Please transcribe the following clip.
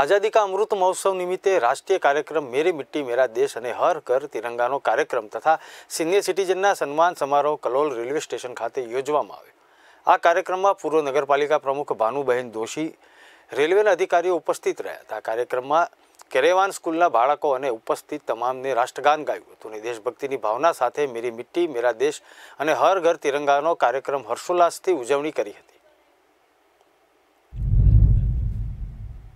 આઝાદી કા અમૃત મહોત્સવ નિમિત્તે રાષ્ટ્રીય કાર્યક્રમ મેરી મિટ્ટી મેરા દેશ અને હર ઘર તિરંગાનો કાર્યક્રમ તથા સિનિયર સિટીઝનના સન્માન સમારોહ કલોલ રેલવે સ્ટેશન ખાતે યોજવામાં આવ્યો આ કાર્યક્રમમાં પૂર્વ નગરપાલિકા પ્રમુખ ભાનુબહેન દોશી રેલવેના અધિકારીઓ ઉપસ્થિત રહ્યા હતા કાર્યક્રમમાં કેરેવાન સ્કૂલના બાળકો અને ઉપસ્થિત તમામને રાષ્ટ્રગાન ગાયું હતું અને દેશભક્તિની ભાવના સાથે મેરી મિટ્ટી મેરા દેશ અને હર ઘર તિરંગાનો કાર્યક્રમ હર્ષોલ્લાસથી ઉજવણી કરી હતી